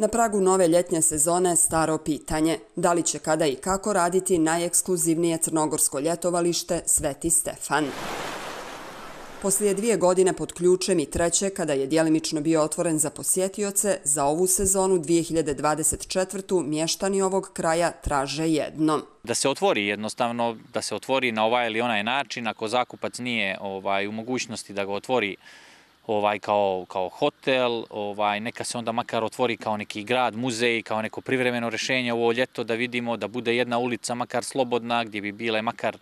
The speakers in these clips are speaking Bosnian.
Na pragu nove ljetnje sezone staro pitanje, da li će kada i kako raditi najekskluzivnije crnogorsko ljetovalište Sveti Stefan. Poslije dvije godine pod ključem i treće, kada je dijelimično bio otvoren za posjetioce, za ovu sezonu 2024. mještani ovog kraja traže jedno. Da se otvori jednostavno, da se otvori na ovaj ili onaj način, ako zakupac nije ovaj, u mogućnosti da ga otvori, ovaj kao, kao hotel, ovaj neka se onda makar otvori kao neki grad, muzej, kao neko privremeno rešenje ovo ljeto da vidimo da bude jedna ulica makar slobodna gdje bi bile makar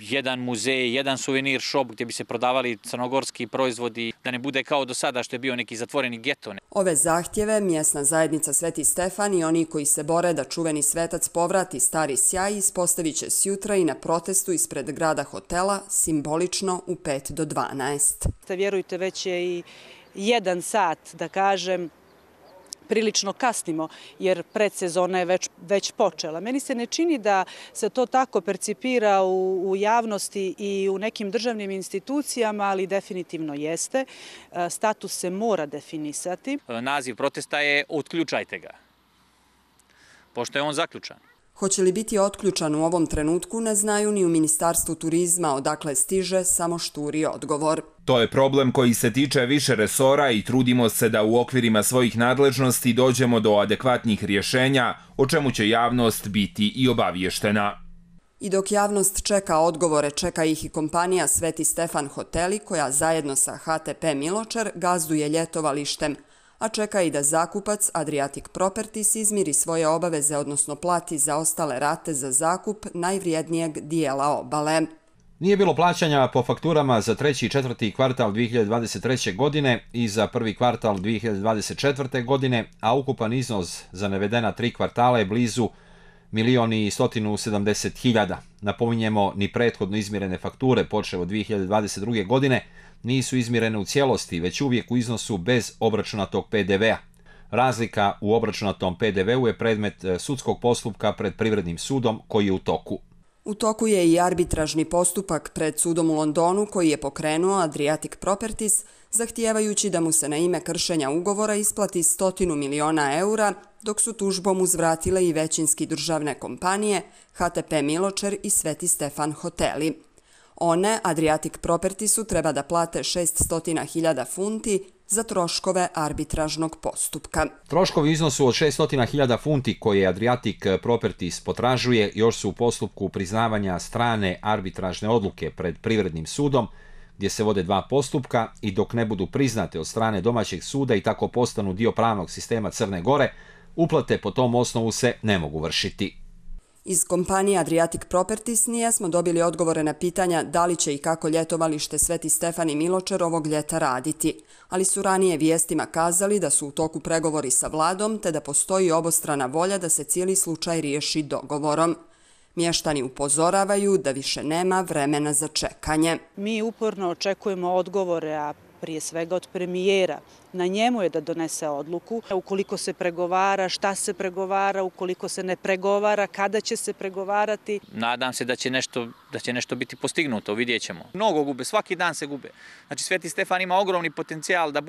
jedan muzej, jedan suvenir šop gdje bi se prodavali crnogorski proizvodi, da ne bude kao do sada što je bio neki zatvoreni getone. Ove zahtjeve mjesna zajednica Sveti Stefan i oni koji se bore da čuveni svetac povrati stari sjaj ispostavit će sjutra i na protestu ispred grada hotela simbolično u 5 do 12. Vjerujte, već je i jedan sat, da kažem, prilično kasnimo, jer predsezona je već, već počela. Meni se ne čini da se to tako percipira u, u javnosti i u nekim državnim institucijama, ali definitivno jeste. E, status se mora definisati. E, naziv protesta je otključajte ga, pošto je on zaključan. Hoće li biti otključan u ovom trenutku ne znaju ni u Ministarstvu turizma odakle stiže samo šturi odgovor. To je problem koji se tiče više resora i trudimo se da u okvirima svojih nadležnosti dođemo do adekvatnih rješenja, o čemu će javnost biti i obaviještena. I dok javnost čeka odgovore, čeka ih i kompanija Sveti Stefan Hoteli, koja zajedno sa HTP Miločar gazduje ljetovalištem – a čeka i da zakupac Adriatic Properties izmiri svoje obaveze, odnosno plati za ostale rate za zakup najvrijednijeg dijela obale. Nije bilo plaćanja po fakturama za treći i četvrti kvartal 2023. godine i za prvi kvartal 2024. godine, a ukupan iznos za navedena tri kvartala je blizu milioni i stotinu sedamdeset hiljada. Napominjemo, ni prethodno izmirene fakture počeo od 2022. godine nisu izmirene u cijelosti, već uvijek u iznosu bez obračunatog PDV-a. Razlika u obračunatom PDV-u je predmet eh, sudskog postupka pred Privrednim sudom koji je u toku. U toku je i arbitražni postupak pred sudom u Londonu koji je pokrenuo Adriatic Properties, zahtijevajući da mu se na ime kršenja ugovora isplati stotinu miliona eura, dok su tužbom uzvratile i većinski državne kompanije HTP Miločer i Sveti Stefan Hoteli. One, Adriatic Properties, treba da plate 600.000 funti, za troškove arbitražnog postupka. Troškovi iznosu od 600.000 funti koje Adriatic Properties potražuje još su u postupku priznavanja strane arbitražne odluke pred privrednim sudom, gdje se vode dva postupka i dok ne budu priznate od strane domaćeg suda i tako postanu dio pravnog sistema Crne Gore, uplate po tom osnovu se ne mogu vršiti. Iz kompanije Adriatic Properties nije smo dobili odgovore na pitanja da li će i kako ljetovalište Sveti Stefan i Miločar ovog ljeta raditi, ali su ranije vijestima kazali da su u toku pregovori sa vladom te da postoji obostrana volja da se cijeli slučaj riješi dogovorom. Mještani upozoravaju da više nema vremena za čekanje. Mi uporno očekujemo odgovore, a prije svega od premijera. Na njemu je da donese odluku. Ukoliko se pregovara, šta se pregovara, ukoliko se ne pregovara, kada će se pregovarati. Nadam se da će nešto biti postignuto, vidjet ćemo. Mnogo gube, svaki dan se gube. Znači, Sveti Stefan ima ogromni potencijal da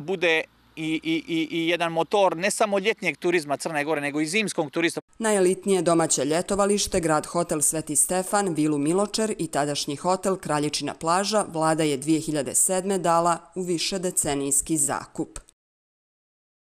bude i, i, i, i jedan motor ne samo ljetnjeg turizma Crne Gore, nego i zimskog turista. Najelitnije domaće ljetovalište, grad hotel Sveti Stefan, vilu Miločer i tadašnji hotel Kraljičina plaža vlada je 2007. dala u više decenijski zakup.